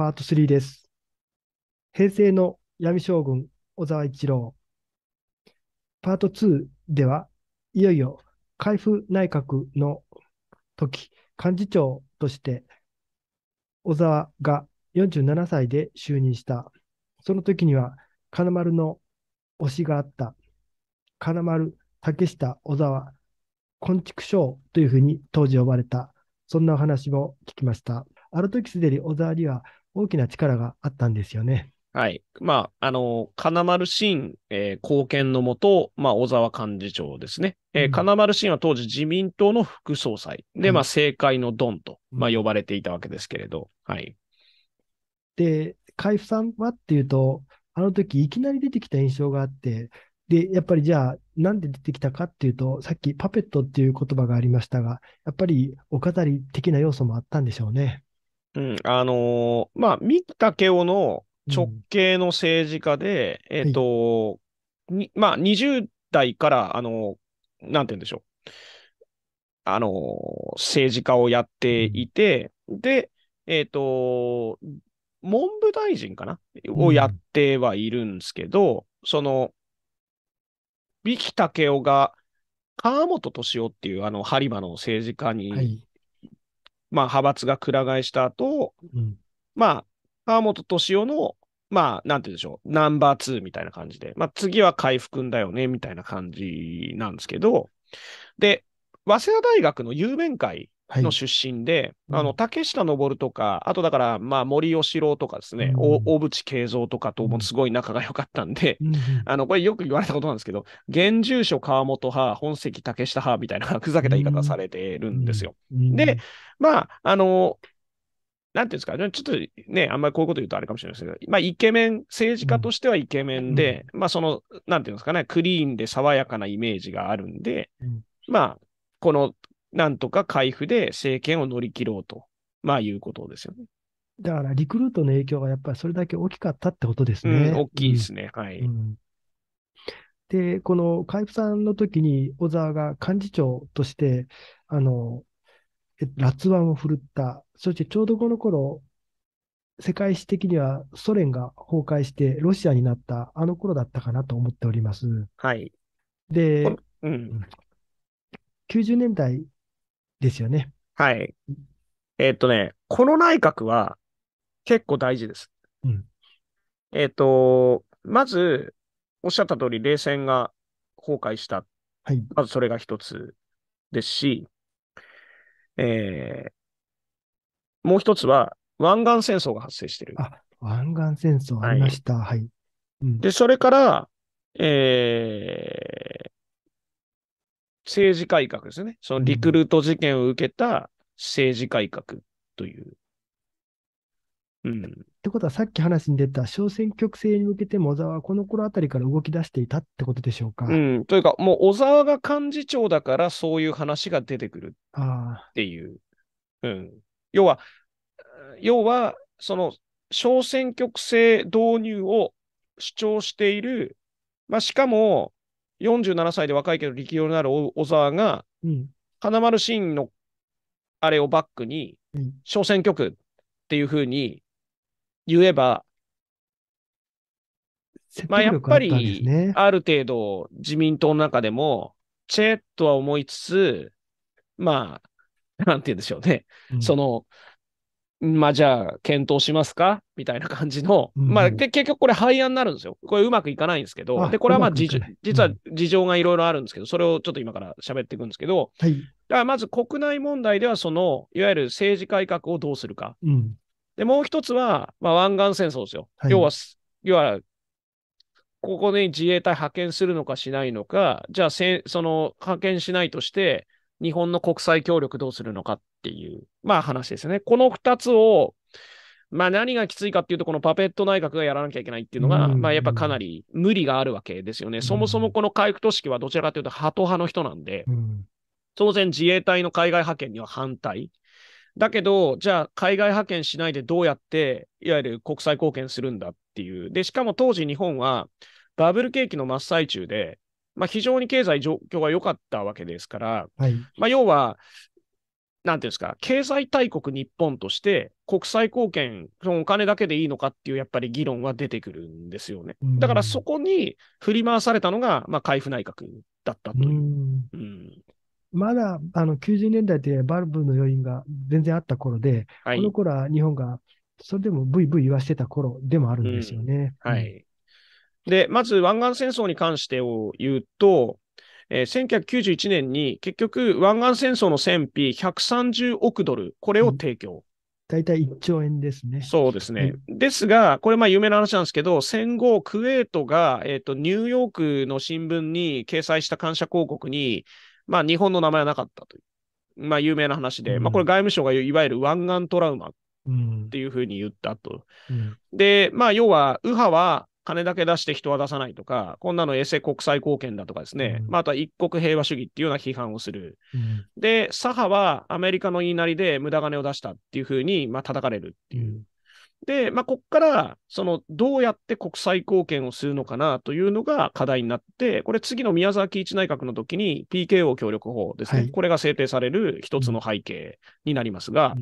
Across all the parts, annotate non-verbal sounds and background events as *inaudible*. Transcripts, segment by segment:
パート3です。平成の闇将軍小沢一郎。パート2では、いよいよ海部内閣の時、幹事長として小沢が47歳で就任した。その時には、金丸の推しがあった。金丸竹下小沢、昆畜賞というふうに当時呼ばれた。そんなお話も聞きました。あの時すでに小沢には大きな力があったんですよね。はい。まあ、あの、金丸信、えー、貢献のもと、まあ、小沢幹事長ですね。えー、うん、金丸信は当時自民党の副総裁で、うん、まあ、政界のドンと、まあ、呼ばれていたわけですけれど、うん、はい。で、海部さんはっていうと、あの時いきなり出てきた印象があって、で、やっぱりじゃあ、なんで出てきたかっていうと、さっきパペットっていう言葉がありましたが、やっぱりお飾り的な要素もあったんでしょうね。うん、あのー、まあ、三竹雄の直系の政治家で、うん、えっ、ー、と、はい、まあ、20代から、あのー、なんて言うんでしょう。あのー、政治家をやっていて、うん、で、えっ、と、文部大臣かなをやってはいるんですけど、うん、その、三木武雄が、川本敏夫っていう、あの、播磨の政治家に、はいまあ、派閥がくら替えした後、うん、まあ、川本敏夫の、まあ、なんて言うんでしょう、ナンバー2みたいな感じで、まあ、次は回復んだよね、みたいな感じなんですけど、で、早稲田大学の有面会の出身で、はい、あの竹下登とか、あとだから、まあ、森喜朗とかですね、うん、大渕恵三とかともすごい仲が良かったんで、うん、あのこれよく言われたことなんですけど、現住所川本派、本籍竹下派みたいな *laughs* ふざけた言い方されてるんですよ。うん、で、まあ、あの、なんていうんですか、ちょっとね、あんまりこういうこと言うとあれかもしれないですけど、まあ、イケメン、政治家としてはイケメンで、まあ、その、なんていうんですかね、クリーンで爽やかなイメージがあるんで、まあ、このなんとか回復で政権を乗り切ろうと、まあいうことですよね。だからリクルートの影響がやっぱりそれだけ大きかったってことですね。うん、大きいですね。うん、はい、うん。で、この海部さんの時に小沢が幹事長として、あの、辣腕を振るった。そしてちょうどこの頃、世界史的にはソ連が崩壊してロシアになったあの頃だったかなと思っております。はい。で、うん、90年代ですよね。はい。えー、っとね、この内閣は結構大事です。うん、えっと、まず、おっしゃった通り、冷戦が崩壊した。はい、まずそれが一つですし、えー、もう一つは、湾岸戦争が発生してる。あ、湾岸戦争ありました。はい。はい、で、それから、えー、政治改革ですね。そのリクルート事件を受けた政治改革という。うん、ってことは、さっき話に出た小選挙区制に向けても小沢はこの頃あたりから動き出していたってことでしょうか。うん、というか、もう小沢が幹事長だからそういう話が出てくるっていう。うん、要は、要はその小選挙区制導入を主張している、まあ、しかも47歳で若いけど力量のある小沢が、うん、金丸真のあれをバックに、小選挙区っていうふうに言えば、ね、まあやっぱり、ある程度自民党の中でも、チェとは思いつつ、まあ、なんて言うんでしょうね。うん、その、まあじゃあ検討しますかみたいな感じの、まあで結局これ廃案になるんですよ。これうまくいかないんですけど、で、これはまあ実は事情がいろいろあるんですけど、それをちょっと今から喋っていくんですけど、はい、だからまず国内問題ではその、いわゆる政治改革をどうするか。うん、で、もう一つは、まあ、湾岸戦争ですよ。はい、要は、要はここに自衛隊派遣するのかしないのか、じゃあその派遣しないとして、日本の国際協力どうするのかっていう、まあ話ですよね。この2つを、まあ何がきついかっていうと、このパペット内閣がやらなきゃいけないっていうのが、まあやっぱかなり無理があるわけですよね。そもそもこの回復都市はどちらかというと、ハト派の人なんで、当然自衛隊の海外派遣には反対。だけど、じゃあ海外派遣しないでどうやって、いわゆる国際貢献するんだっていう。で、しかも当時日本はバブル景気の真っ最中で、まあ、非常に経済状況が良かったわけですから、はい、まあ、要は、なんていうんですか、経済大国日本として国際貢献、そのお金だけでいいのかっていうやっぱり議論は出てくるんですよね。だからそこに振り回されたのが、まあ、海部内閣だったという。うん、まだあの90年代ってバルブの余韻が全然あった頃で、はい、この頃は日本がそれでもブイブイ言わせてた頃でもあるんですよね。うん、はいで、まず湾岸戦争に関してを言うと、えー、1991年に結局湾岸戦争の戦費130億ドル、これを提供。大体1兆円ですね。そうですね。うん、ですが、これ、まあ、有名な話なんですけど、戦後、クウェートが、えっ、ー、と、ニューヨークの新聞に掲載した感謝広告に、まあ、日本の名前はなかったという、まあ、有名な話で、うん、まあ、これ、外務省がいわゆる湾岸トラウマっていうふうに言ったと。うん、で、まあ、要は、右派は、金だけ出して人は出さないとか、こんなの衛星国際貢献だとかですね、うん、まあ、あとは一国平和主義っていうような批判をする。うん、で、左派はアメリカの言いなりで無駄金を出したっていうふうに、まあ叩かれるっていう。うん、で、まあ、ここから、その、どうやって国際貢献をするのかなというのが課題になって、これ次の宮沢貴一内閣の時に PKO 協力法ですね、はい、これが制定される一つの背景になりますが、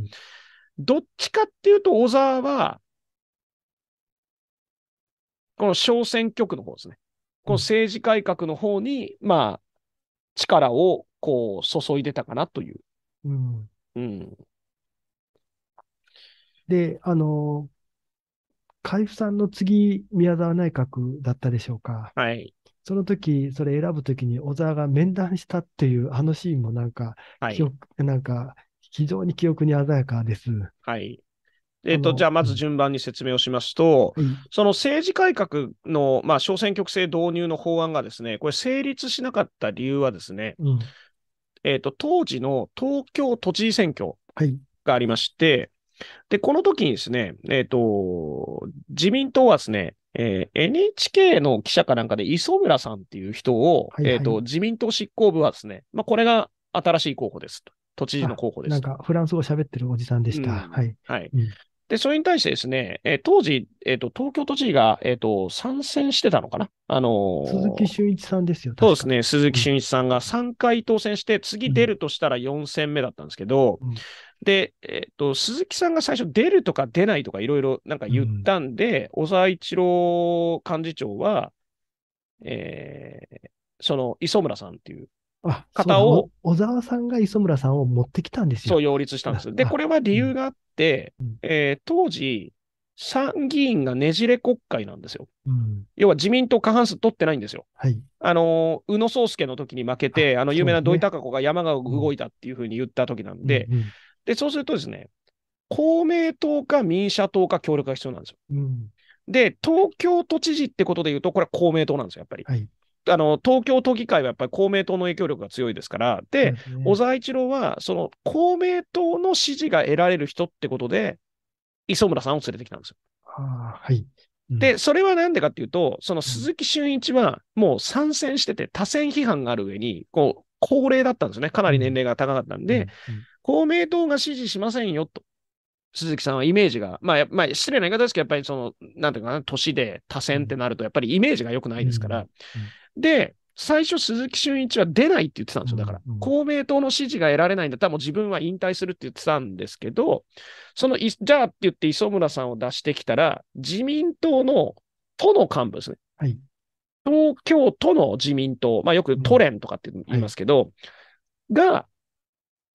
どっちかっていうと、小沢はこの小選挙区の方ですね。この政治改革の方に、まあ、力をこう注いでたかなという。うん。うん、で、あの、海部さんの次、宮沢内閣だったでしょうか。はい。その時、それ選ぶときに小沢が面談したっていう、あのシーンもなんか、はい、なんか、非常に記憶に鮮やかです。はい。えっ、ー、と、じゃあまず順番に説明をしますと、うん、その政治改革の、まあ、小選挙区制導入の法案がですね、これ成立しなかった理由はですね、うん、えっ、ー、と、当時の東京都知事選挙がありまして、はい、で、この時にですね、えっ、ー、と、自民党はですね、えー、NHK の記者かなんかで磯村さんっていう人を、はいはい、えっ、と、自民党執行部はですね、まあ、これが新しい候補ですと。都知事の候補です。なんかフランス語喋ってるおじさんでした。うん、はい。はい、うん、で、それに対してですね、えー、当時、えーと、東京都知事が、えーと、参戦してたのかな、あのー、鈴木俊一さんですよ、そうですね、鈴木俊一さんが3回当選して、次出るとしたら4戦目だったんですけど、うん、で、えーと、鈴木さんが最初、出るとか出ないとかいろいろなんか言ったんで、うん、小沢一郎幹事長は、えー、その磯村さんっていう方を。小沢さんが磯村さんを持ってきたんですよ。そう、擁立したんです。で、これは理由があって、うん、えー、当時、参議院がねじれ国会なんですよ。うん、要は自民党過半数取ってないんですよ。はい、あの宇野宗介の時に負けて、あの有名な土井孝子が山が動いたっていうふうに言った時なんで、ん、でそうするとですね、公明党か民社党か協力が必要なんですよ。うん、で、東京都知事ってことで言うと、これは公明党なんですよ、やっぱり。はい、あの東京都議会はやっぱり公明党の影響力が強いですから、で、うん、小沢一郎は、その公明党の支持が得られる人ってことで、磯村さんを連れてきたんですよ。はい、うん、で、それはなんでかっていうと、その鈴木俊一はもう参戦してて、多選批判がある上に、こう、高齢だったんですね。かなり年齢が高かったんで、うんうん、公明党が支持しませんよと。鈴木さんはイメージが、まあ、まあ、失礼な言い方ですけど、やっぱりその、なんていうかな、年で多選ってなると、やっぱりイメージが良くないですから、で、最初、鈴木俊一は出ないって言ってたんですよ。だから、公明党の支持が得られないんだったら、もう自分は引退するって言ってたんですけど、その、じゃあって言って磯村さんを出してきたら、自民党の都の幹部ですね。はい、東京都の自民党、まあ、よく都連とかって言いますけど、うんはい、が、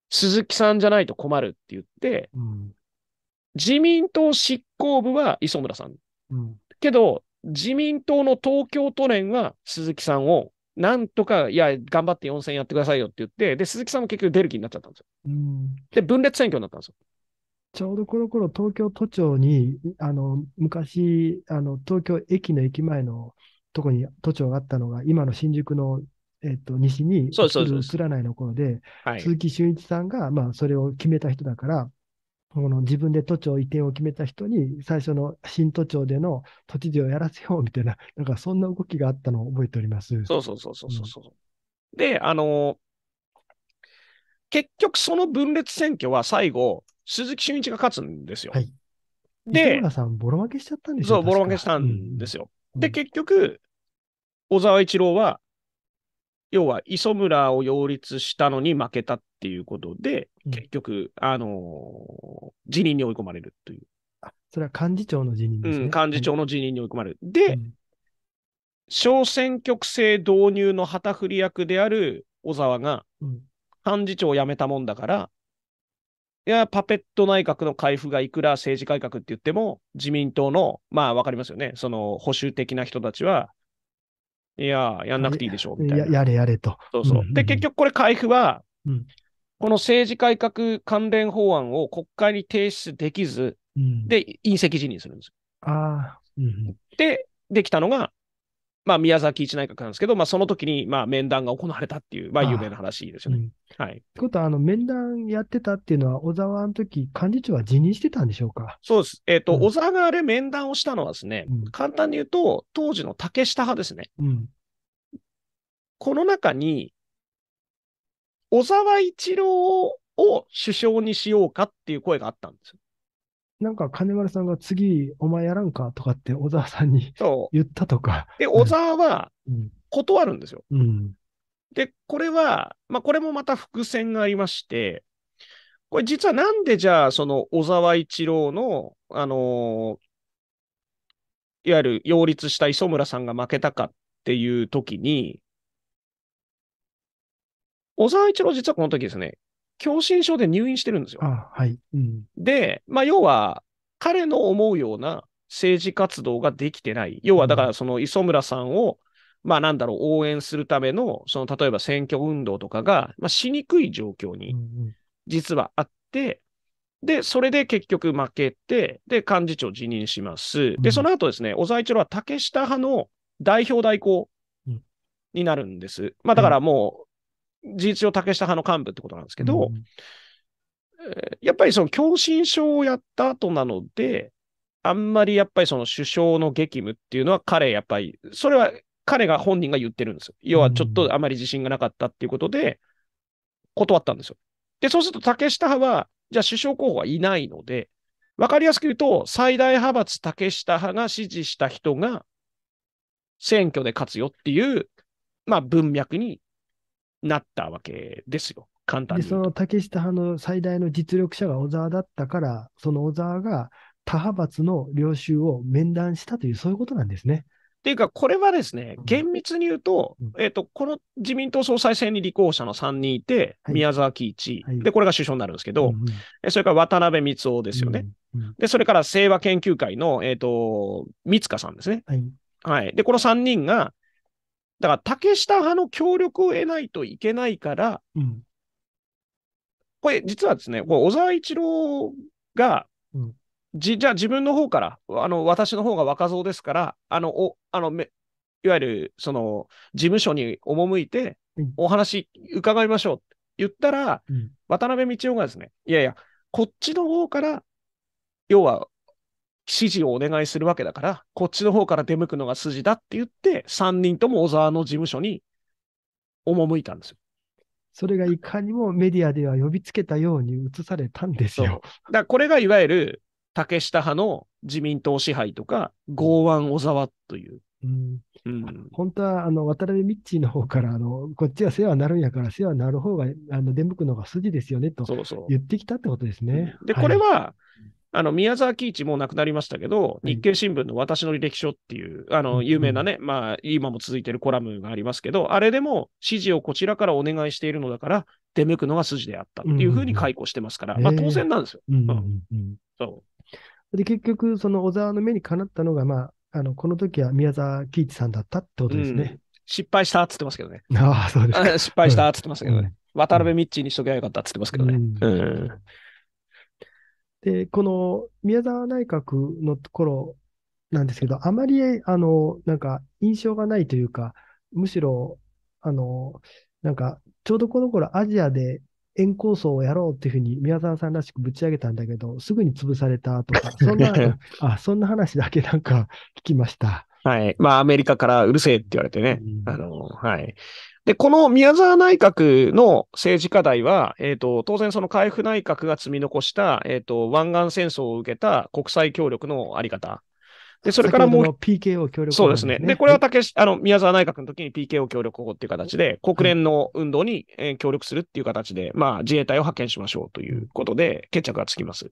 鈴木さんじゃないと困るって言って、うん、自民党執行部は磯村さん。うん、けど、自民党の東京都連は鈴木さんを、なんとか、いや、頑張って4選やってくださいよって言って、で、鈴木さんも結局出る気になっちゃったんですよ。うん、で、分裂選挙になったんですよ。ちょうどこの頃、東京都庁に、あの、昔、あの、東京駅の駅前のとこに都庁があったのが、今の新宿の、えっと、西に、そうそうそう。映らないの頃で、はい、鈴木俊一さんが、まあ、それを決めた人だから、この自分で都庁移転を決めた人に、最初の新都庁での都知事をやらせようみたいな、*laughs* なんかそんな動きがあったのを覚えております。そうそうそうそうそう。うん、で、あの結局その分裂選挙は最後、鈴木俊一が勝つんですよ。はい、で、さんボロ負けしちゃったんですよ。そう、ボロ負けしたんですよ。うん、で、結局、小沢一郎は要は磯村を擁立したのに負けたっていうことで、結局、あのー、辞任に追い込まれるという。あそれは幹事長の辞任ですね。うん、幹事長の辞任に追い込まれる。で、うん、小選挙区制導入の旗振り役である小沢が、幹事長を辞めたもんだから、いや、パペット内閣の回復がいくら政治改革って言っても、自民党の、まあ、わかりますよね、その保守的な人たちは、いや、やんなくていいでしょ、みたいな。ややれやれと。そうそう。うんうん、で、結局これ、海部は、うん、この政治改革関連法案を国会に提出できず、うん、で、隕石辞任するんですよ。ああ、うん、で、できたのが、まあ、宮崎一内閣なんですけど、まあ、その時に、まあ、面談が行われたっていう、まあ、有名な話ですよね。うん、はい。ってことは、あの、面談やってたっていうのは、小沢の時、幹事長は辞任してたんでしょうかそうです。えっ、ー、と、うん、小沢があれ、面談をしたのはですね、うん、簡単に言うと、当時の竹下派ですね。うん。この中に、小沢一郎を首相にしようかっていう声があったんですよ。なんか金丸さんが次、お前やらんかとかって小沢さんに言ったとか。で、小沢は断るんですよ。うん、で、これは、まあ、これもまた伏線がありまして、これ実はなんでじゃあ、その小沢一郎の、あのー、いわゆる擁立した磯村さんが負けたかっていう時に、小沢一郎実はこの時ですね、狭心症で入院してるんですよ。はい、うん、で、まあ、要は、彼の思うような政治活動ができてない。要は、だから、その磯村さんを、まあ、なんだろう、応援するための、その、例えば選挙運動とかが、まあ、しにくい状況に、実はあって、うん、で、それで結局負けて、で、幹事長辞任します。で、その後ですね、小沢一郎は竹下派の代表代行になるんです。まあ、だからも事実上竹下派の幹部ってことなんですけど、うん、やっぱりその狭心症をやった後なので、あんまりやっぱりその首相の激務っていうのは彼やっぱり、それは彼が本人が言ってるんですよ。要はちょっとあまり自信がなかったっていうことで、断ったんですよ。で、そうすると竹下派は、じゃあ首相候補はいないので、わかりやすく言うと、最大派閥竹下派が支持した人が選挙で勝つよっていう、まあ文脈になったわけですよ。簡単に。で、その竹下派の最大の実力者が小沢だったから、その小沢が他派閥の領収を面談したという、そういうことなんですね。っていうか、これはですね、厳密に言うと、うん、えっ、ー、と、この自民党総裁選に立候補者の3人いて、はい、宮沢喜一、はい、で、これが首相になるんですけど、うんうん、それから渡辺光雄ですよね。うんうん、で、それから清和研究会の、えっ、ー、と、三塚さんですね。はい、はい。で、この3人が、だから竹下派の協力を得ないといけないから、うん、これ実はですね、これ小沢一郎が、うん、じじゃあ自分の方から、あの私の方が若造ですから、あのおあのめいわゆるその事務所に赴いて、お話伺いましょうって言ったら、うん、渡辺道夫がですね、いやいや、こっちの方から、要は指示をお願いするわけだから、こっちの方から出向くのが筋だって言って、3人とも小沢の事務所に赴いたんですよ。それがいかにもメディアでは呼びつけたように映されたんですよ。だこれがいわゆる竹下派の自民党支配とか、剛腕小沢という。うんうん、本当はあの渡辺ミッチーの方からあの、こっちは世話になるんやから、世話になる方があの出向くのが筋ですよねと言ってきたってことですね。そうそうで、これは、あの、宮沢喜一も亡くなりましたけど、日経新聞の私の履歴書っていう、あの、有名なね、まあ、今も続いてるコラムがありますけど、あれでも指示をこちらからお願いしているのだから、出向くのが筋であったっていうふうに解雇してますから、まあ、当然なんですよ。うん。そう。で、結局、その小沢の目にかなったのが、まあ、あの、この時は宮沢喜一さんだったってことですね。失敗したっつってますけどね。ああ、そうです。失敗したっつってますけどね。渡辺ミッチーにしときゃよかったっつってますけどね。うんで、この宮沢内閣のところなんですけど、あまり、あの、なんか印象がないというか、むしろ、あの、なんか、ちょうどこの頃アジアで円構想をやろうっていうふうに宮沢さんらしくぶち上げたんだけど、すぐに潰されたとか、そんな、*laughs* あ、そんな話だけなんか聞きました。はい。まあ、アメリカからうるせえって言われてね。うん、あの、はい。で、この宮沢内閣の政治課題は、えっ、ー、と、当然その海部内閣が積み残した、えっ、ー、と、湾岸戦争を受けた国際協力のあり方。で、それからもう、PKO 協力、ね、そうですね。で、これは竹あの宮沢内閣の時に PKO 協力法っていう形で、国連の運動に、え協力するっていう形で、まあ、自衛隊を派遣しましょうということで、決着がつきます。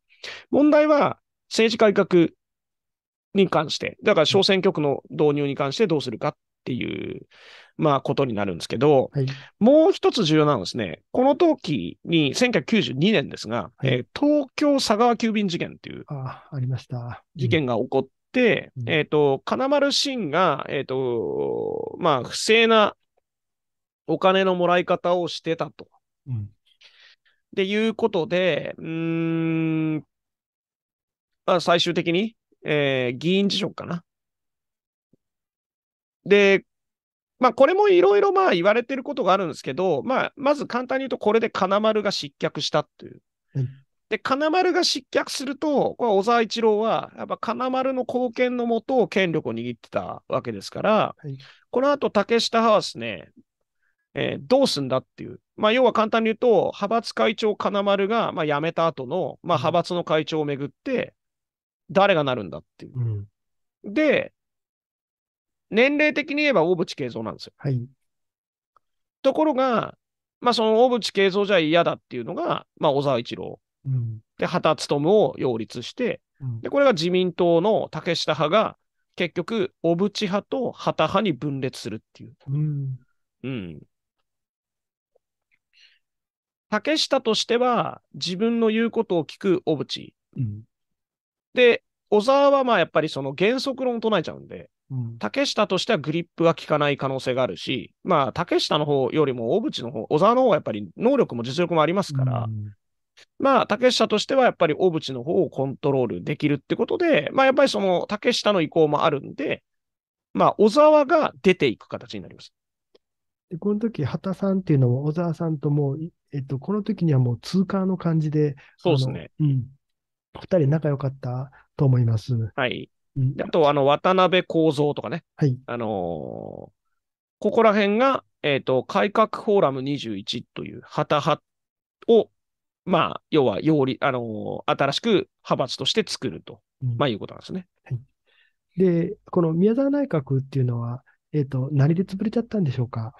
問題は、政治改革に関して、だから小選挙区の導入に関してどうするかっていうまあ、ことになるんですけど、はい、もう一つ重要なのはですね、この時に、1992年ですが、はい、えー、東京佐川急便事件っていうあありました事件が起こって、うん、えっ、ー、と、金丸信が、えっ、ー、と、まあ、不正なお金のもらい方をしてたと。うん、いうことで、うん、まあ、最終的に、えー、議員辞職かな。で、まあ、これもいろいろまあ言われてることがあるんですけど、まあ、まず簡単に言うと、これで金丸が失脚したっていう。で、金丸が失脚すると、これ小沢一郎は、やっぱ金丸の貢献のもと、権力を握ってたわけですから、はい、この後竹下派はですね、えー、どうすんだっていう、まあ、要は簡単に言うと、派閥会長金丸がまあ辞めた後の、まあ、派閥の会長をめぐって、誰がなるんだっていう。うん、で、年齢的に言えば大渕恵三なんですよ。はい、ところが、まあ、その大渕恵三じゃ嫌だっていうのが、まあ、小沢一郎。うん、で、畑勉を擁立して、うん、で、これが自民党の竹下派が、結局、小渕派と畑派に分裂するっていう。うん、うん竹下としては自分の言うことを聞く小渕、うん、で、小沢はまあやっぱりその原則論を唱えちゃうんで、竹下としてはグリップが効かない可能性があるし、まあ、竹下の方よりも大渕の方、小沢の方はやっぱり能力も実力もありますから、うん、まあ、竹下としてはやっぱり大渕の方をコントロールできるってことで、まあ、やっぱりその竹下の意向もあるんで、まあ、小沢が出ていく形になります。この時、畑さんっていうのも小沢さんともう、えっと、この時にはもう通過の感じで、そうですね。うん。二人仲良かったと思います。はい。あと、あの、渡辺構造とかね。はい。あのー、ここら辺が、えっ、ー、と、改革フォーラム21という旗派を、まあ、要は、よ理、あのー、新しく派閥として作ると、うん、まあ、いうことなんですね。はい。で、この宮沢内閣っていうのは、えっ、と、何で潰れちゃったんでしょうか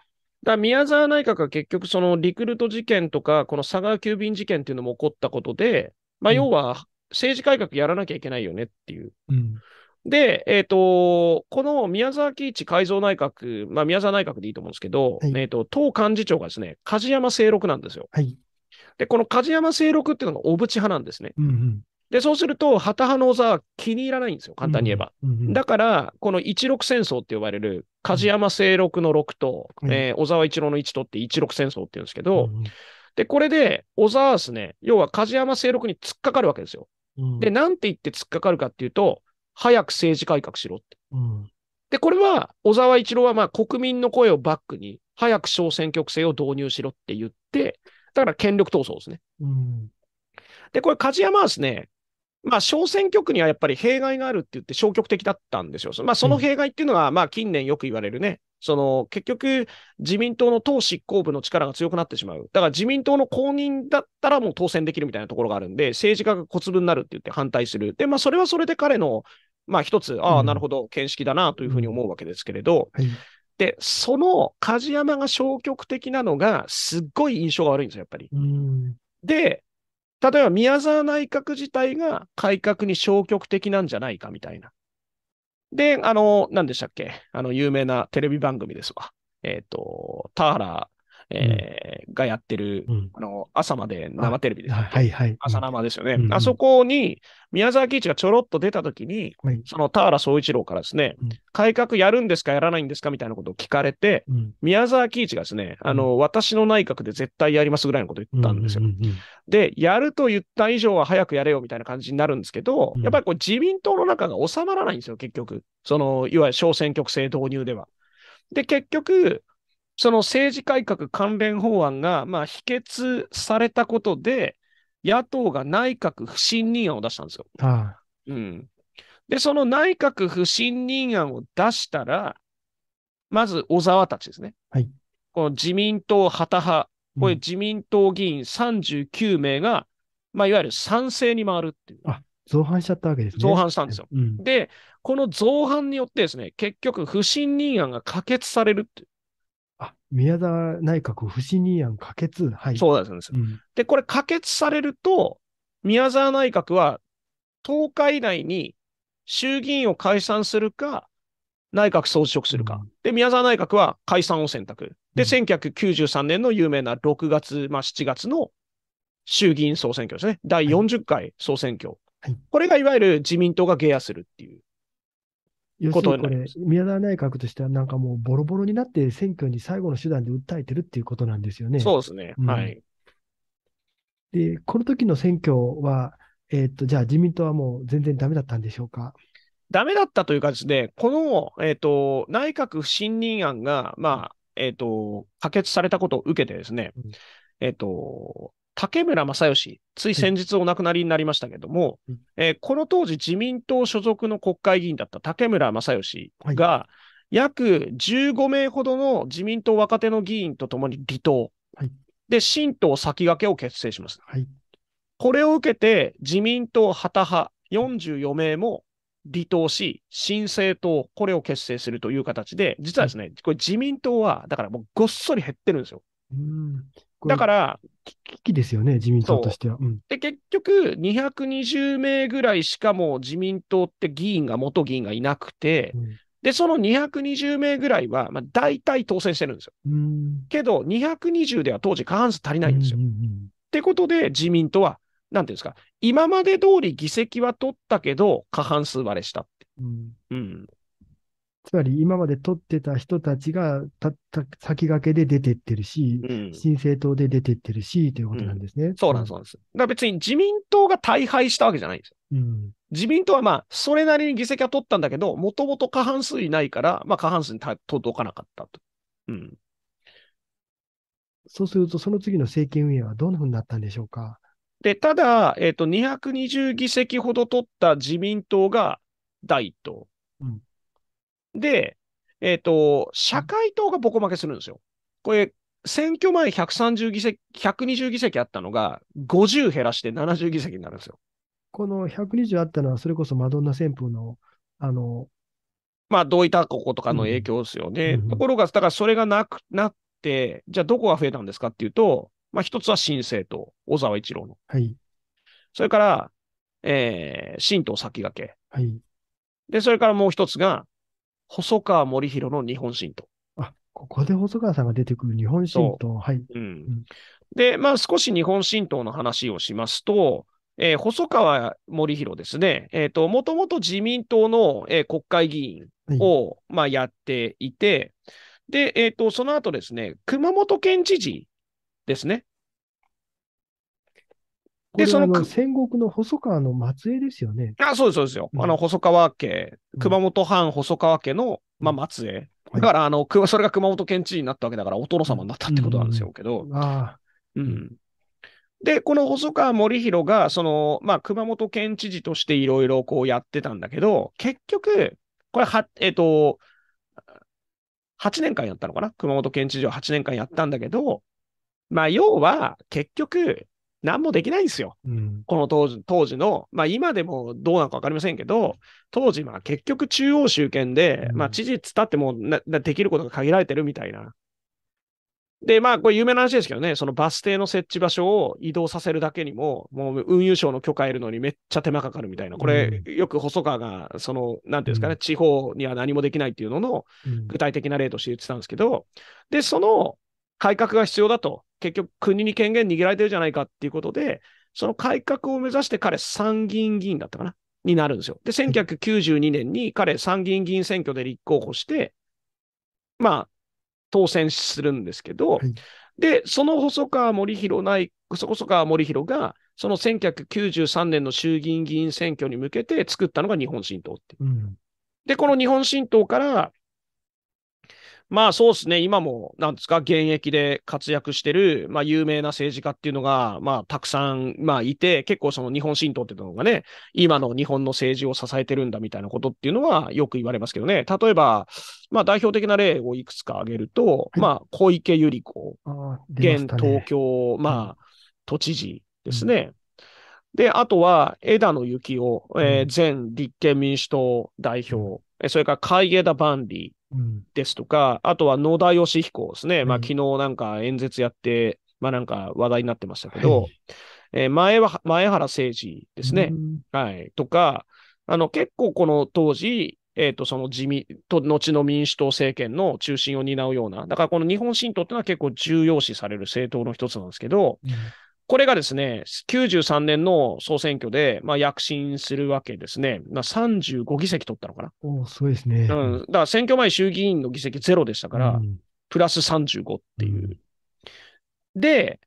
だ宮沢内閣は結局、そのリクルート事件とか、この佐川急便事件っていうのも起こったことで、まあ、要は、政治改革やらなきゃいけないよねっていう。うん、で、えっ、ー、と、この宮沢喜一改造内閣、まあ、宮沢内閣でいいと思うんですけど、はい、えっ、と、党幹事長がですね、梶山清六なんですよ。はい、で、この梶山清六っていうのが小渕派なんですね。うん、うん、で、そうすると、旗派の座は気に入らないんですよ、簡単に言えば。うんだから、この一六戦争って呼ばれる、梶山清六の6と、うん、えー、小沢一郎の1とって一六戦争って言うんですけど、うんうん、で、これで、小沢はですね、要は梶山清六に突っかかるわけですよ。で、なんて言って突っかかるかっていうと、早く政治改革しろって。うん、で、これは、小沢一郎はまあ国民の声をバックに、早く小選挙区制を導入しろって言って、だから権力闘争ですね。うん、で、これ、梶山はですね、まあ、小選挙区にはやっぱり弊害があるって言って消極的だったんですよ。まあ、その弊害っていうのは、まあ、近年よく言われるね、うん、その、結局、自民党の党執行部の力が強くなってしまう。だから自民党の公認だったらもう当選できるみたいなところがあるんで、政治家が小粒になるって言って反対する。で、まあ、それはそれで彼のまあ一つ、ああ、なるほど、見識だなというふうに思うわけですけれど、で、その梶山が消極的なのが、すっごい印象が悪いんですよ、やっぱり。で、例えば宮沢内閣自体が改革に消極的なんじゃないかみたいな。で、あの、何でしたっけあの、有名なテレビ番組ですわ。えっ、ー、と、田原えー、がやってる、うん、あの、朝まで生テレビです、はいはい。朝生ですよね。うん、あそこに、宮沢喜一がちょろっと出たときに、その田原総一郎からですね、うん、改革やるんですかやらないんですかみたいなことを聞かれて、宮沢喜一がですね、あの、私の内閣で絶対やりますぐらいのことを言ったんですよ。で、やると言った以上は早くやれよみたいな感じになるんですけど、やっぱりこう自民党の中が収まらないんですよ、結局。その、いわゆる小選挙区制導入では。で、結局、その政治改革関連法案が、まあ、否決されたことで、野党が内閣不信任案を出したんですよ。ああうん、で、その内閣不信任案を出したら、まず小沢たちですね。はい、この自民党旗派、これ自民党議員39名が、うん、まあ、いわゆる賛成に回るっていう。あ造反しちゃったわけですね。造反したんですよ。うん、で、この造反によってですね、結局不信任案が可決されるって宮沢内閣不信任案可決、はい。そうなんですよ、うん、で、これ可決されると、宮沢内閣は10日以内に衆議院を解散するか、内閣総辞職するか、うん。で、宮沢内閣は解散を選択。で、うん、1993年の有名な6月、まあ、7月の衆議院総選挙ですね。第40回総選挙。はい、これがいわゆる自民党が下野するっていう要するにこれ、宮沢内閣としては、なんかもうボロボロになって、選挙に最後の手段で訴えてるっていうことなんですよね。そうですね。うん、はい。で、この時の選挙は、えー、っと、じゃあ自民党はもう全然ダメだったんでしょうか。ダメだったというかですね、この、えー、っと、内閣不信任案が、まあ、えー、っと、可決されたことを受けてですね、うん、えっと、竹村正義、つい先日お亡くなりになりましたけれども、はいえー、この当時自民党所属の国会議員だった竹村正義が、はい、約15名ほどの自民党若手の議員とともに離党。はい、で、新党先駆けを結成します。これを受けて自民党旗派44名も離党し、新政党、これを結成するという形で、実はですね、これ自民党は、だからもうごっそり減ってるんですよ。だから、危機ですよね、自民党としては。うん、で、結局、220名ぐらいしかもう自民党って議員が、元議員がいなくて、うん、で、その220名ぐらいは、まあ、大体当選してるんですよ。うん、けど、220では当時過半数足りないんですよ。うんうんうん、ってことで、自民党は、なんていうんですか、今まで通り議席は取ったけど、過半数割れしたって。うん、うん、つまり今まで取ってた人たちがたた先駆けで出てってるし、うん、新政党で出てってるし、ということなんですね。うん、そうなんです。だから別に自民党が大敗したわけじゃないんですよ。うん、自民党はまあ、それなりに議席は取ったんだけど、もともと過半数いないから、まあ過半数に届かなかったと。うん。そうすると、その次の政権運営はどんなふうになったんでしょうか。で、ただ、えっ、ー、と、220議席ほど取った自民党が第一党。うんで、えっ、ー、と、社会党がボコ負けするんですよ。これ、選挙前130議席、120議席あったのが、50減らして70議席になるんですよ。この120あったのは、それこそマドンナ旋風の、あの、まあ、どうったこことかの影響ですよね。うん、ところが、だからそれがなくなって、じゃあどこが増えたんですかっていうと、まあ、一つは新政党、小沢一郎の。はい。それから、えー、新党先駆け。はい。で、それからもう一つが、細川森弘の日本神と。あ、ここで細川さんが出てくる日本神道。はい、うん。で、まあ少し日本神道の話をしますと、えー、細川森弘ですね、えっ、ー、と、もともと自民党の、えー、国会議員を、はい、まあ、やっていて、で、えっ、ー、と、その後ですね、熊本県知事ですね、で、その戦国の細川の末裔ですよね。あそうです、そうですよ。うん、あの、細川家、熊本藩細川家の、まあ、末裔。だから、あの、それが熊本県知事になったわけだから、お殿様になったってことなんですよ、けど。あうん。で、この細川森弘が、その、まあ、熊本県知事としていろいろこうやってたんだけど、結局、これは、えっ、ー、と、8年間やったのかな熊本県知事は8年間やったんだけど、まあ、要は、結局、何もできないんですよ。うん、この当時当時の、まあ、今でもどうなのか分かりませんけど、当時、結局中央集権で、うん、まあ、知事つったってもうできることが限られてるみたいな。で、まあ、これ有名な話ですけどね、そのバス停の設置場所を移動させるだけにも、もう運輸省の許可得るのにめっちゃ手間かかるみたいな、これ、よく細川が、その、なんていうんですかね、うん、地方には何もできないっていうのの具体的な例として言ってたんですけど、で、その、改革が必要だと、結局国に権限握られてるじゃないかっていうことで、その改革を目指して彼、参議院議員だったかな、になるんですよ。で、1992年に彼、参議院議員選挙で立候補して、まあ、当選するんですけど、はい、で、その細川森博内、細川森弘が、その1993年の衆議院議員選挙に向けて作ったのが日本新党っていう。うん、で、この日本新党から、まあそうですね、今も、なんですか、現役で活躍してる、まあ有名な政治家っていうのが、まあたくさん、まあいて、結構その日本新党っていうのがね、今の日本の政治を支えてるんだみたいなことっていうのはよく言われますけどね、例えば、まあ代表的な例をいくつか挙げると、はい、まあ小池百合子、ね、現東京、まあ都知事ですね。うんで、あとは枝野幸男、えー、前立憲民主党代表、うん、それから海江田万里、ですとか、あとは野田義彦ですね。まあ、昨日なんか演説やって、まあなんか話題になってましたけど、はい、えー、前は、前原誠二ですね。はい。とか、あの、結構この当時、えー、と、その自民、と、後の民主党政権の中心を担うような、だからこの日本新党っていうのは結構重要視される政党の一つなんですけど、うん、これがですね、93年の総選挙で、まあ、躍進するわけですね。まあ、35議席取ったのかな。おすごですね。うん。だから選挙前衆議院の議席ゼロでしたから、うん、プラス35っていう。うん、で、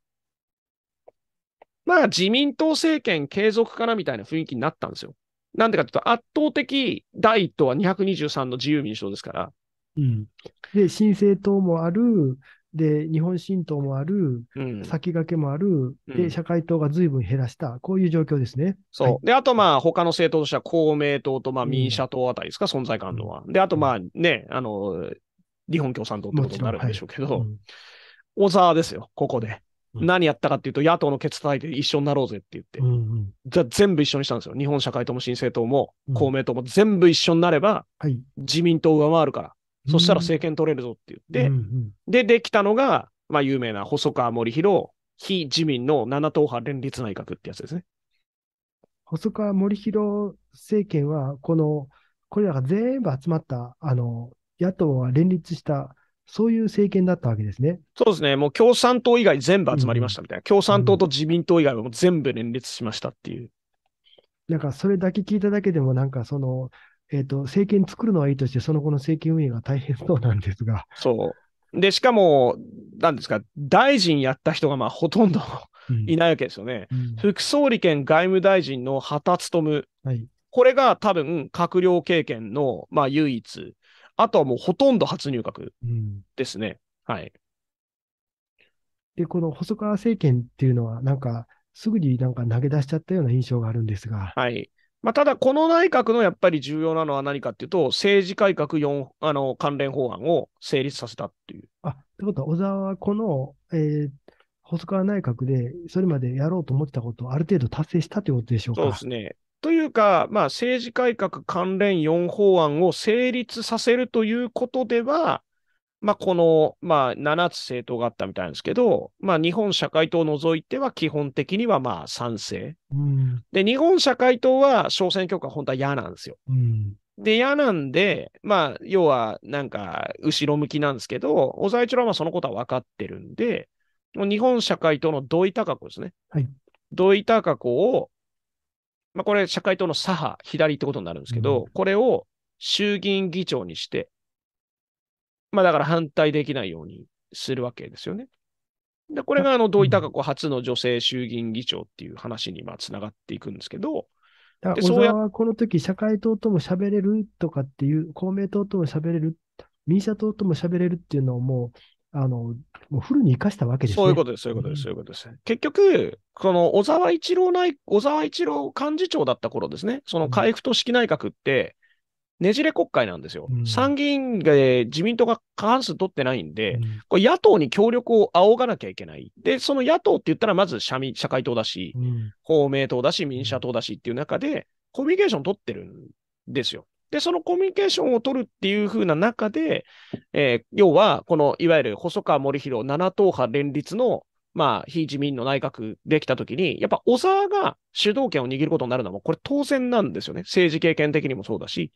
まあ自民党政権継続かなみたいな雰囲気になったんですよ。なんでかというと、圧倒的第一党は223の自由民主党ですから。うん、で、新政党もある、で、日本新党もある、うん、先駆けもある、で、社会党が随分減らした、こういう状況ですね。そう。はい、で、あとまあ、他の政党としては公明党とまあ民社党あたりですか、存在感のは。で、あとまあね、あの、日本共産党ってことになるんでしょうけど、小沢ですよ、ここで。何やったかっていうと、野党のケツ叩いて一緒になろうぜって言って、うんうん、全部一緒にしたんですよ。日本社会党も新政党も公明党も全部一緒になれば、自民党上回るから、そしたら政権取れるぞって言って、うんうん、で、できたのが、まあ、有名な細川森弘、非自民の七党派連立内閣ってやつですね。細川森弘政権は、この、これらが全部集まった、あの、野党が連立した、そういう政権だったわけですね。そうですね。もう共産党以外全部集まりましたみたいな。うん、共産党と自民党以外はも全部連立しましたっていう。なんかそれだけ聞いただけでも、なんかその、えっ、と、政権作るのはいいとして、その後の政権運営が大変そうなんですが。そう。で、しかも、なんですか、大臣やった人がまあほとんどいないわけですよね。うん、副総理兼外務大臣の畑務、はい、これが多分閣僚経験の、まあ、唯一、あとはもうほとんど初入閣ですね。うん、はい。で、この細川政権っていうのは、なんか、すぐになんか投げ出しちゃったような印象があるんですが、はい。まあ、ただ、この内閣のやっぱり重要なのは何かっていうと、政治改革4あの関連法案を成立させたっていう。あってことは、小沢はこの、えー、細川内閣で、それまでやろうと思ってたことをある程度達成したということでしょうか。そうですね。というか、まあ、政治改革関連4法案を成立させるということでは、まあ、この、まあ、7つ政党があったみたいなんですけど、まあ、日本社会党を除いては基本的にはまあ賛成、うん、で、日本社会党は小選挙区は本当は嫌なんですよ。うん、で、嫌なんで、まあ、要はなんか後ろ向きなんですけど、小沢一郎はそのことは分かってるんで、日本社会党の土井孝子ですね。はい、土井孝子を、まあ、これ社会党の左派、左ってことになるんですけど、うん、これを衆議院議長にして、まあだから反対できないようにするわけですよね。で、これがあの土井孝子初の女性衆議院議長っていう話にまあつながっていくんですけど、でそら小沢はこの時社会党とも喋れるとかっていう、公明党とも喋れる、民社党とも喋れるっていうのをもう、あの、もうフルに生かしたわけですね。そういうことです、そういうことです、そういうことです。結局、この小沢一郎内、小沢一郎幹事長だった頃ですね、その回復都式内閣って、ねじれ国会なんですよ。うん、参議院で自民党が過半数取ってないんで、うん、これ野党に協力を仰がなきゃいけない。で、その野党って言ったら、まず社民社会党だし、うん、公明党だし、民社党だしっていう中で、コミュニケーション取ってるんですよ。で、そのコミュニケーションを取るっていう風な中で、えー、要は、このいわゆる細川森弘7党派連立の、まあ、非自民の内閣できたときに、やっぱ小沢が主導権を握ることになるのは、これ当然なんですよね。政治経験的にもそうだし、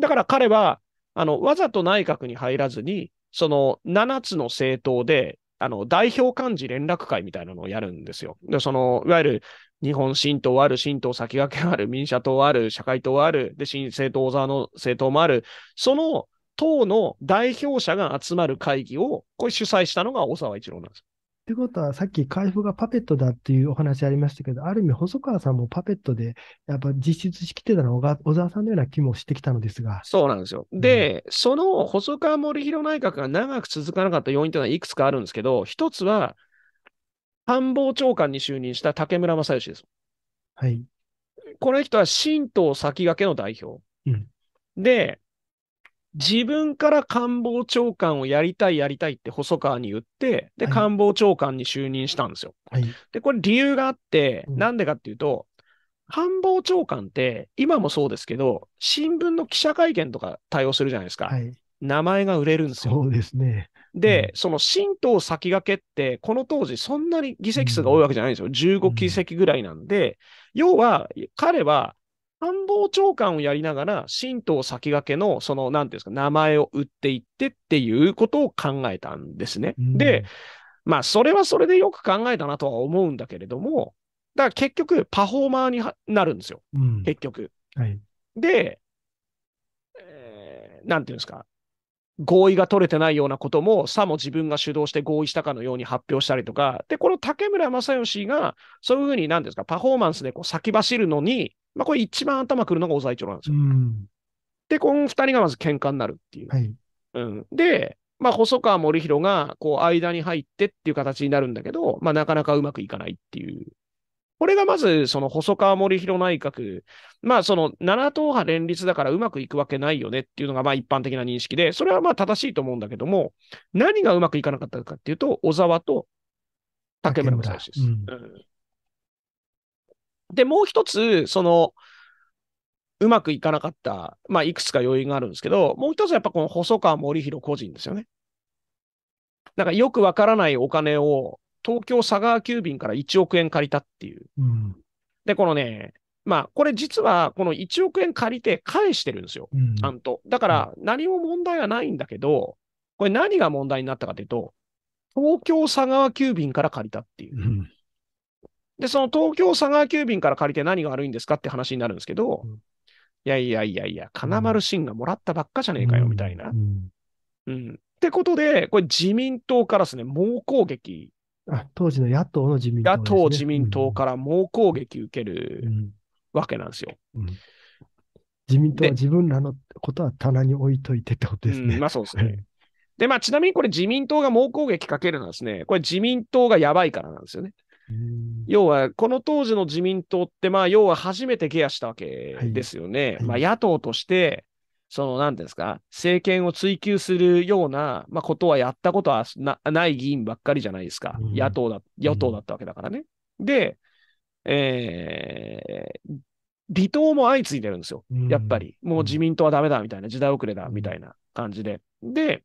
だから彼は、あの、わざと内閣に入らずに、その7つの政党で、あの、代表幹事連絡会みたいなのをやるんですよ。で、その、いわゆる日本新党ある、新党先駆けある、民社党ある、社会党ある、で、新政党小沢の政党もある、その党の代表者が集まる会議を、これ主催したのが小沢一郎なんです。ってことは、さっき開封がパペットだっていうお話ありましたけど、ある意味、細川さんもパペットで、やっぱ実質しきってたのは小沢さんのような気もしてきたのですが。そうなんですよ。で、うん、その細川森弘内閣が長く続かなかった要因というのはいくつかあるんですけど、一つは、官房長官に就任した竹村正義です。はい。この人は神道先駆けの代表。うん、で、自分から官房長官をやりたい、やりたいって細川に言って、で、はい、官房長官に就任したんですよ。はい、で、これ理由があって、な、んでかっていうと、官房長官って、今もそうですけど、新聞の記者会見とか対応するじゃないですか。はい、名前が売れるんですよ。そうですね。で、うん、その新党先駆けって、この当時、そんなに議席数が多いわけじゃないんですよ。15議席ぐらいなんで、うん、要は、彼は官房長官をやりながら、神道先駆けの、その、なんていうんですか、名前を売っていってっていうことを考えたんですね。うん、で、まあ、それはそれでよく考えたなとは思うんだけれども、だから結局、パフォーマーになるんですよ。うん、結局。はい、で、えー、なんていうんですか、合意が取れてないようなことも、さも自分が主導して合意したかのように発表したりとか、で、この竹村正義が、そういうふうに、なんですか、パフォーマンスでこう先走るのに、まあ、これ一番頭くるのが小沢一郎なんですよ。うん、で、この2人がまず喧嘩になるっていう。はい、うん、で、まあ、細川森弘がこう間に入ってっていう形になるんだけど、まあ、なかなかうまくいかないっていう。これがまず、その細川森弘内閣、まあ、その7党派連立だからうまくいくわけないよねっていうのがまあ一般的な認識で、それはまあ正しいと思うんだけども、何がうまくいかなかったかっていうと、小沢と竹村武蔵です。うん、うんで、もう一つ、その、うまくいかなかった、まあ、いくつか要因があるんですけど、もう一つはやっぱこの細川森弘個人ですよね。なんかよくわからないお金を東京佐川急便から1億円借りたっていう。うん、で、このね、まあ、これ実はこの1億円借りて返してるんですよ、うん、ちゃんと。だから何も問題はないんだけど、これ何が問題になったかというと、東京佐川急便から借りたっていう。うんで、その東京佐川急便から借りて何が悪いんですかって話になるんですけど、うん、いやいやいやいや、金丸信がもらったばっかじゃねえかよ、みたいな。うん。うん、ってことで、これ自民党からですね、猛攻撃。あ当時の野党の自民党、ね、野党自民党から猛攻撃受けるわけなんですよ。自民党は自分らのことは棚に置いといてってことですね。まあそうですね。で、まあ、ちなみにこれ自民党が猛攻撃かけるのはですね、これ自民党がやばいからなんですよね。要は、この当時の自民党って、まあ、要は初めてケアしたわけですよね。はい、まあ、野党として、その、なんですか、政権を追及するような、まあ、ことはやったことはない議員ばっかりじゃないですか。うん、野党だ、与党だったわけだからね。うん、で、えー、離党も相次いでるんですよ。やっぱり、もう自民党はダメだみたいな、時代遅れだみたいな感じで。で、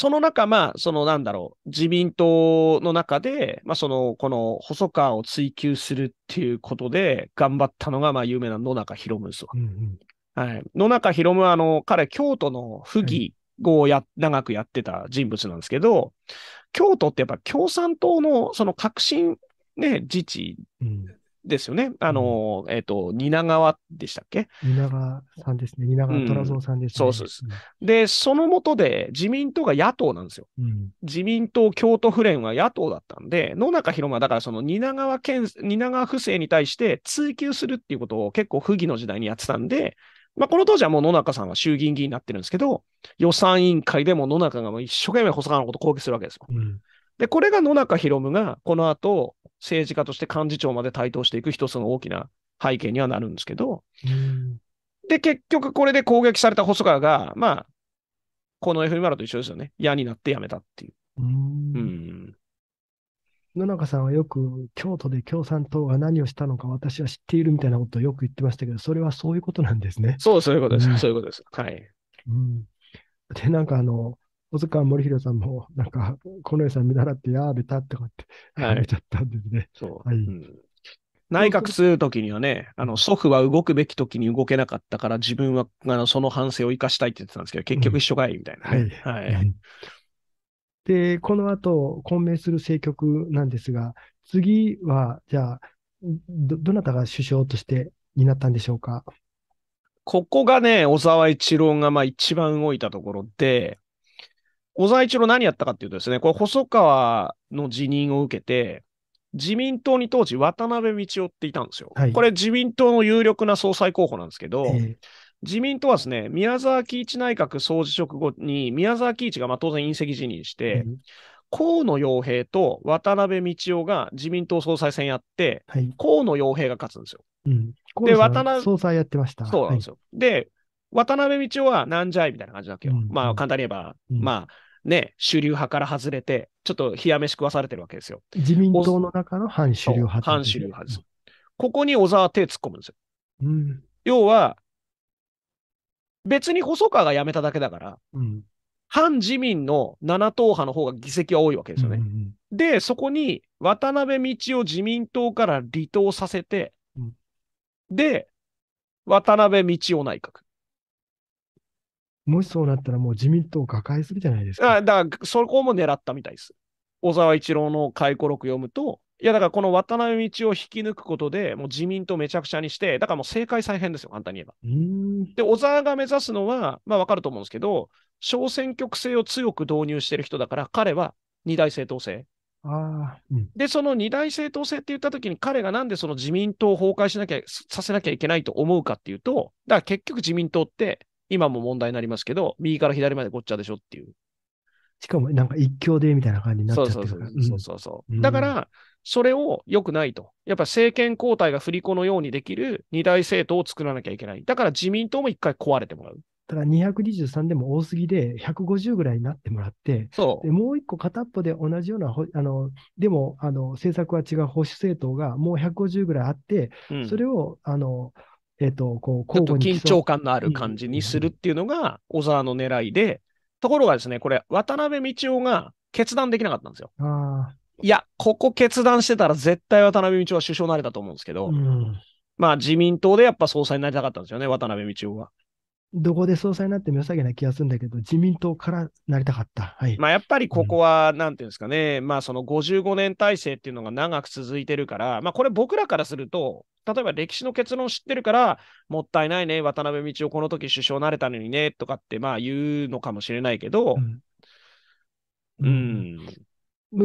その中、まあ、そのなんだろう、自民党の中で、まあ、その、この細川を追及するっていうことで、頑張ったのが、まあ、有名な野中博文ですわ。うんうんはい、野中博文は、あの、彼、京都の府議をや、長くやってた人物なんですけど、京都ってやっぱ共産党のその革新、ね、自治ですよね。あの、うん、えっ、ー、と、蜷川でしたっけ蜷川さんですね。蜷川虎蔵さんです、ねうん、そうです、うん、で、そのもとで自民党が野党なんですよ。自民党京都府連は野党だったんで、野中広間、だからその蜷川県、蜷川不正に対して追及するっていうことを結構不義の時代にやってたんで、まあ、この当時はもう野中さんは衆議院議員になってるんですけど、予算委員会でも野中がもう一生懸命細川のことを攻撃するわけですよ。で、これが野中広務が、この後、政治家として幹事長まで台頭していく一つの大きな背景にはなるんですけど、で、結局これで攻撃された細川が、まあ、この FMR と一緒ですよね。嫌になって辞めたっていう。うん。野中さんはよく京都で共産党が何をしたのか私は知っているみたいなことをよく言ってましたけど、それはそういうことなんですね。そう、そういうことです。そういうことです。はい。うん、で、なんかあの、細川森弘さんも、なんか、この衛さん見習って、やーべたとかって、はい、ちゃったんですね。そう。はい、うん内閣するときにはね、あの祖父は動くべきときに動けなかったから、自分はあのその反省を生かしたいって言ってたんですけど、結局一緒かいみたいな、ねうん、はい、はい、で、この後、混迷する政局なんですが、次は、じゃあど、どなたが首相としてになったんでしょうか。ここがね、小沢一郎がまあ一番動いたところで、小沢一郎何やったかっていうとですね、これ細川の辞任を受けて、自民党に当時渡辺道夫っていたんですよ。はい、これ自民党の有力な総裁候補なんですけど、えー、自民党はですね、宮沢喜一内閣総辞職後に、宮沢喜一がま当然引責辞任して、うん河野洋平と渡辺道夫が自民党総裁選やって、はい、河野洋平が勝つんですよ。うん、で、渡辺。総裁やってました。そうなんですよ。はい、で、渡辺道夫はなんじゃいみたいな感じだっけよ。うん、まあ、簡単に言えば、うん、まあ、ね、主流派から外れて、ちょっと冷や飯食わされてるわけですよ。自民党の中の反主流派。反主流派です。ここに小沢手突っ込むんですよ。うん、要は、別に細川が辞めただけだから、うん、反自民の7党派の方が議席は多いわけですよね。うんうんで、そこに渡辺道夫自民党から離党させて、うん、で、渡辺道夫内閣。もしそうなったらもう自民党を瓦解するじゃないですか。あだから、そこも狙ったみたいです。小沢一郎の回顧録読むと、いや、だからこの渡辺道を引き抜くことで、もう自民党めちゃくちゃにして、だからもう政界再編ですよ、簡単に言えば。で、小沢が目指すのは、まあ分かると思うんですけど、小選挙区制を強く導入してる人だから、彼は二大政党制。あうん、で、その二大政党制って言ったときに、彼がなんでその自民党を崩壊しなきゃさせなきゃいけないと思うかっていうと、だから結局自民党って、今も問題になりますけど、右から左までごっちゃでしょっていう。しかも、なんか一強でみたいな感じになっちゃってるから。そうそうそう。だから、それを良くないと。やっぱ政権交代が振り子のようにできる二大政党を作らなきゃいけない。だから自民党も一回壊れてもらう。だから223でも多すぎで、150ぐらいになってもらって、そうでもう一個片っぽで同じような、あのでもあの政策は違う保守政党がもう150ぐらいあって、うん、それをあのえっ、ー、と、こう、ちょっと緊張感のある感じにするっていうのが、小沢の狙いで、ところがですね、これ、渡辺道夫が決断できなかったんですよ。いや、ここ決断してたら絶対渡辺道夫は首相になれたと思うんですけど、うん、まあ自民党でやっぱ総裁になりたかったんですよね、渡辺道夫は。どこで総裁になっても良さげな気がするんだけど、自民党からなりたかった。はい、まあやっぱりここは、なんていうんですかね、うん、まあその55年体制っていうのが長く続いてるから、まあこれ僕らからすると、例えば歴史の結論知ってるから、もったいないね、渡辺道夫、この時首相なれたのにね、とかってまあ言うのかもしれないけど、うん。うん、も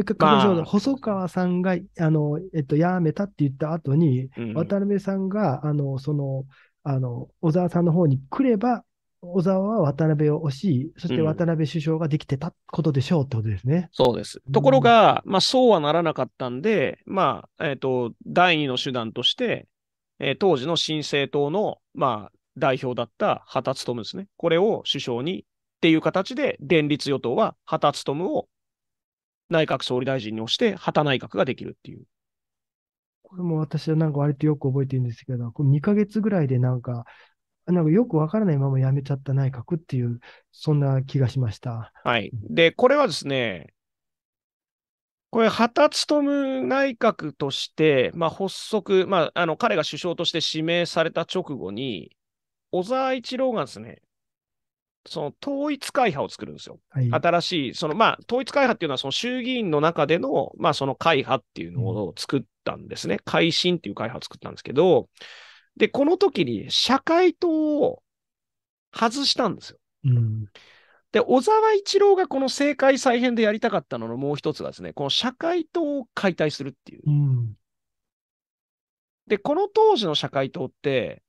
う一回ま細川さんが、あの、えっと、やめたって言った後に、うん、渡辺さんが、あの、その、あの、小沢さんの方に来れば、小沢は渡辺を推し、そして渡辺首相ができてたことでしょうってことですね。うん、そうです。ところが、まあ、そうはならなかったんで、まあ、えっ、ー、と、第二の手段として、えー、当時の新政党の、まあ、代表だった畑勤ですね。これを首相にっていう形で、連立与党は畑勤を内閣総理大臣に押して、畑内閣ができるっていう。これも私はなんか割とよく覚えてるんですけど、この2ヶ月ぐらいでなんか、なんかよくわからないまま辞めちゃった内閣っていう、そんな気がしました。はい。で、これはですね、これ、旗勤内閣として、まあ、発足、まあ、あの彼が首相として指名された直後に、小沢一郎がですね、その統一会派を作るんですよ。はい、新しい、そのまあ、統一会派っていうのは、その衆議院の中での、まあ、その会派っていうのを作ったんですね。改新会心っていう会派を作ったんですけど、で、この時に社会党を外したんですよ。うん、で、小沢一郎がこの政界再編でやりたかったののもう一つがですね、この社会党を解体するっていう。うん、で、この当時の社会党って、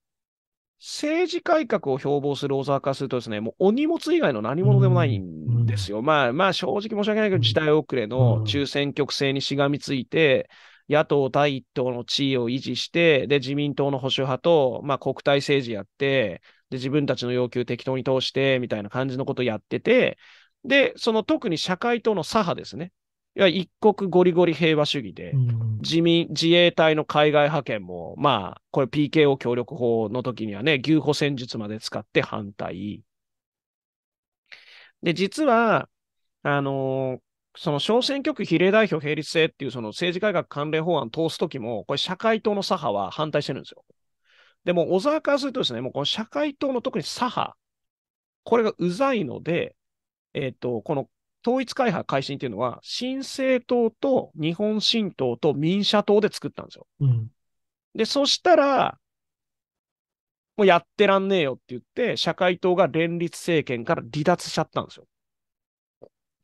政治改革を標榜する小沢からするとですね、もうお荷物以外の何物でもないんですよ。うん、まあ、まあ、正直申し訳ないけど、時代遅れの中選挙区制にしがみついて、野党第一党の地位を維持して、で、自民党の保守派と、まあ、国体政治やって、で、自分たちの要求適当に通して、みたいな感じのことやってて、で、その特に社会党の左派ですね。いや、一国ゴリゴリ平和主義で、自民、自衛隊の海外派遣も、まあ、これ PKO 協力法の時にはね、牛歩戦術まで使って反対。で、実は、あのー、その小選挙区比例代表並立制っていうその政治改革関連法案通すときも、これ社会党の左派は反対してるんですよ。でも、小沢からするとですね、もうこの社会党の特に左派、これがうざいので、えっ、ー、と、この統一会派改新っていうのは、新政党と日本新党と民社党で作ったんですよ。うん、で、そしたら、もうやってらんねえよって言って、社会党が連立政権から離脱しちゃったんですよ。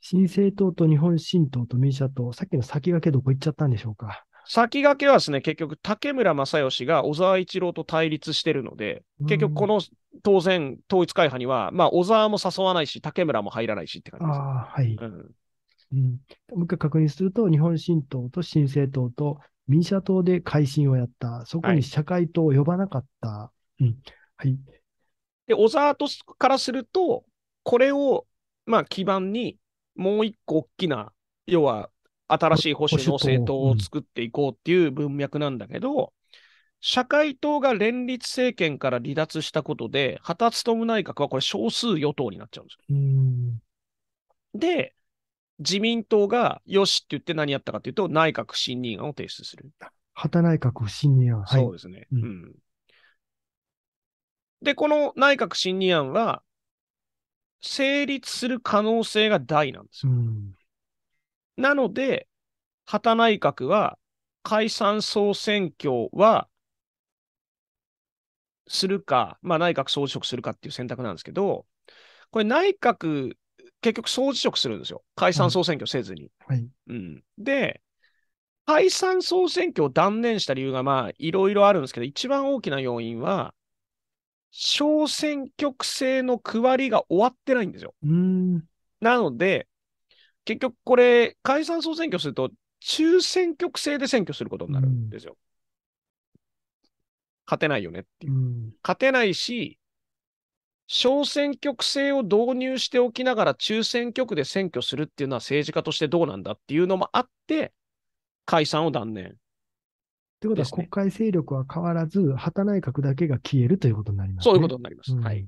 新政党と日本新党と民社党、さっきの先駆けどこ行っちゃったんでしょうか。先駆けはですね、結局、竹村正義が小沢一郎と対立してるので、結局、この当然、統一会派には、まあ、小沢も誘わないし、竹村も入らないしって感じです。あはい、うんうん、もう一回確認すると、日本新党と新政党と民社党で改新をやった、そこに社会党を呼ばなかった。はい、うんはい、で小沢とからすると、これを、まあ、基盤にもう一個大きな、要は新しい保守の政党を作っていこうっていう文脈なんだけど、社会党が連立政権から離脱したことで、旗勤内閣はこれ少数与党になっちゃうんですよ。で、自民党がよしって言って何やったかというと、内閣不信任案を提出する。旗内閣不信任案。そうですね。うん、うん、で、この内閣信任案は、成立する可能性が大なんですよ。うん、なので、畑内閣は解散総選挙はするか、まあ、内閣総辞職するかっていう選択なんですけど、これ内閣、結局総辞職するんですよ。解散総選挙せずに。はいはい、うん、で、解散総選挙を断念した理由が、まあ、いろいろあるんですけど、一番大きな要因は、小選挙区制の区割りが終わってないんですよ。なので、結局これ、解散総選挙すると、中選挙区制で選挙することになるんですよ。勝てないよねっていう。う勝てないし、小選挙区制を導入しておきながら中選挙区で選挙するっていうのは政治家としてどうなんだっていうのもあって、解散を断念ということは、国会勢力は変わらず、旗内閣だけが消えるということになります、ね、そういうことになります。うん、はい。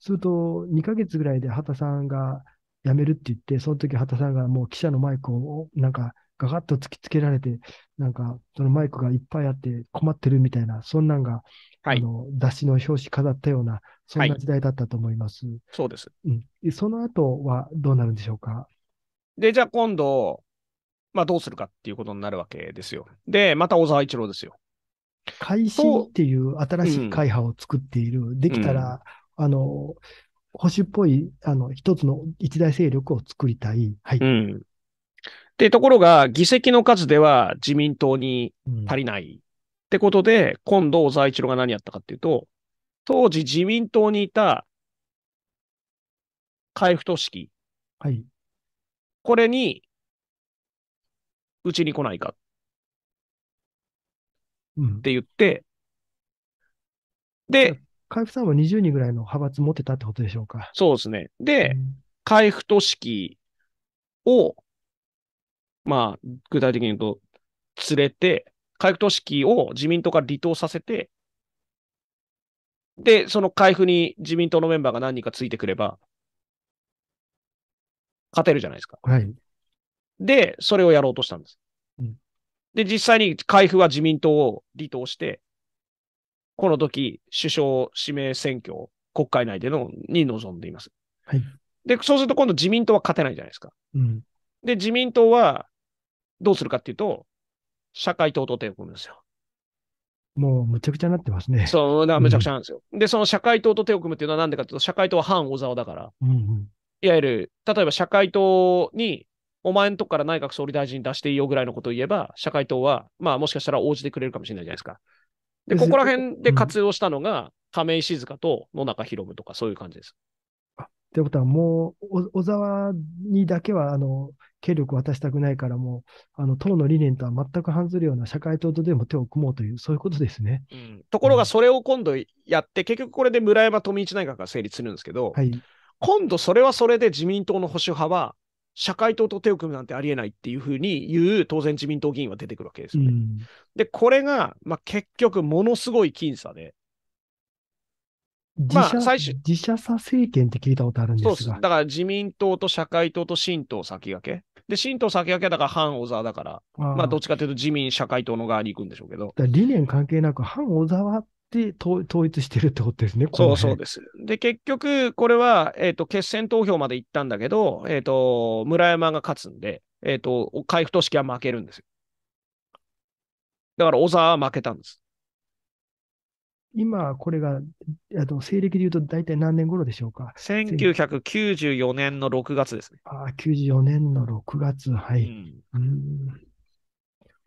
すると、2か月ぐらいで畑さんが辞めるって言って、その時畑さんがもう記者のマイクをなんかガガッと突きつけられて、なんかそのマイクがいっぱいあって困ってるみたいな、そんなんが、はい、あの雑誌の表紙飾ったような、そんな時代だったと思います。はい、そうです、うん。その後はどうなるんでしょうか。で、じゃあ今度、まあどうするかっていうことになるわけですよ。で、また小沢一郎ですよ。会心っていう新しい会派を作っている、うん、できたら、うん、あの、保守っぽい、あの、一つの一大勢力を作りたい。はい。うん。で、ところが、議席の数では自民党に足りない。うん、ってことで、今度、小沢一郎が何やったかっていうと、当時自民党にいた海部組織、はい。これにうちに来ないかって言って、うん、で、海部さんは20人ぐらいの派閥持ってたってことでしょうか。そうですね。で、うん、海部都市を、まあ、具体的に言うと、連れて、海部都市を自民党から離党させて、で、その海部に自民党のメンバーが何人かついてくれば、勝てるじゃないですか。はい。で、それをやろうとしたんです。で、実際に海部は自民党を離党して、この時、首相指名選挙を国会内でのに臨んでいます。はい、で、そうすると今度自民党は勝てないじゃないですか。うん、で、自民党はどうするかっていうと、社会党と手を組むんですよ。もうむちゃくちゃになってますね。そう、だからむちゃくちゃなんですよ。うん、で、その社会党と手を組むっていうのはなんでかっていうと、社会党は反小沢だから、うんうん、いわゆる、例えば社会党にお前んとこから内閣総理大臣出していいよぐらいのことを言えば、社会党は、まあもしかしたら応じてくれるかもしれないじゃないですか。で、ここら辺で活用したのが、亀井静香と野中博文とか、そういう感じです。ってことは、もう小沢にだけはあの権力を渡したくないから、もうあの党の理念とは全く反するような社会党とでも手を組もうという、そういうことですね、うん、ところが、それを今度やって、うん、結局これで村山富一内閣が成立するんですけど、はい、今度それはそれで自民党の保守派は、社会党と手を組むなんてありえないっていうふうに言う、当然自民党議員は出てくるわけですよね。うん、で、これが、まあ、結局、ものすごい僅差で。自社最初自社左政権って聞いたことあるんですがそうです。だから自民党と社会党と新党先駆け。で、新党先駆けだから反小沢だから、あまあ、どっちかというと自民、社会党の側に行くんでしょうけど。理念関係なく、反小沢って統一してるってことですね、そうそうです。で、結局、これは、えっ、ー、と、決選投票まで行ったんだけど、えっ、ー、と、村山が勝つんで、えっ、ー、と、回復都市は負けるんですよ。だから、小沢は負けたんです。今、これが、あ西暦でいうと大体何年頃でしょうか。1994年の6月ですね。ああ、94年の6月、はい。うん、うん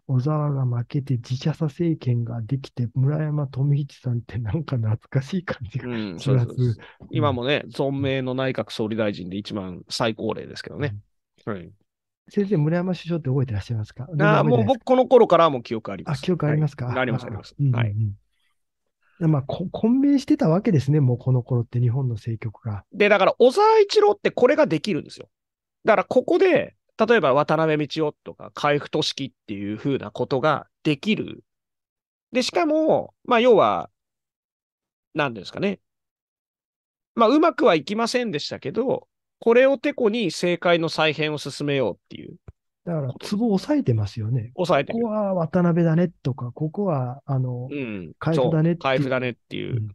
小沢が負けて自社政権ができて、村山富一さんってなんか懐かしい感じが *laughs* します。今もね、存命の内閣総理大臣で一番最高齢ですけどね。うん、はい、先生、村山首相って覚えてらっしゃいますかあもう僕、この頃からもう記憶あります。あ、記憶ありますか、はい、あります、あります。はい。まあ、混迷してたわけですね、もうこの頃って日本の政局が。で、だから小沢一郎ってこれができるんですよ。だからここで、例えば渡辺道夫とか海部俊樹っていうふうなことができる。で、しかも、まあ、要は、何ですかね。まあ、うまくはいきませんでしたけど、これをてこに政界の再編を進めようっていう。だから、ツボを抑えてますよね。抑えてここは渡辺だねとか、ここは、あの、うん、海部だね海部だねっていう。うん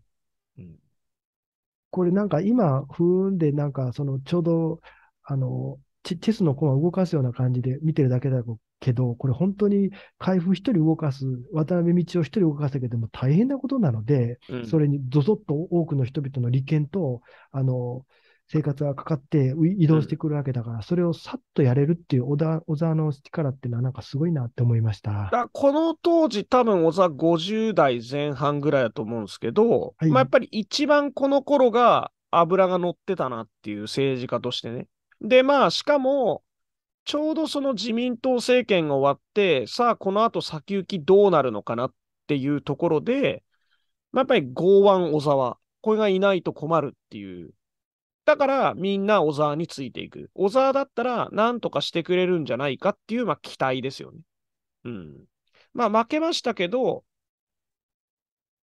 これなんか今、ふ運んで、なんか、その、ちょうど、あの、チェスの駒を動かすような感じで見てるだけだけど、これ本当に開封一人動かす、渡辺道を一人動かすだけでも大変なことなので、うん、それにぞぞっと多くの人々の利権と、あの、生活がかかって移動してくるわけだから、うん、それをさっとやれるっていう小沢の力っていうのは、なんかすごいなって思いましただこの当時、多分小沢50代前半ぐらいだと思うんですけど、はい、まあ、やっぱり一番この頃が脂が乗ってたなっていう政治家としてね。で、まあ、しかも、ちょうどその自民党政権が終わって、さあ、この後先行きどうなるのかなっていうところで、まあ、やっぱり剛腕小沢、これがいないと困るっていう。だからみんな小沢についていく。小沢だったらなんとかしてくれるんじゃないかっていう、まあ、期待ですよね。うん。まあ負けましたけど、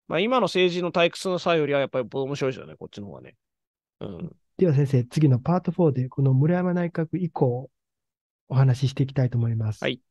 まあ今の政治の退屈の際よりはやっぱり面白いですよね、こっちの方がね。うん。では先生、次のパート4で、この村山内閣以降、お話ししていきたいと思います。はい。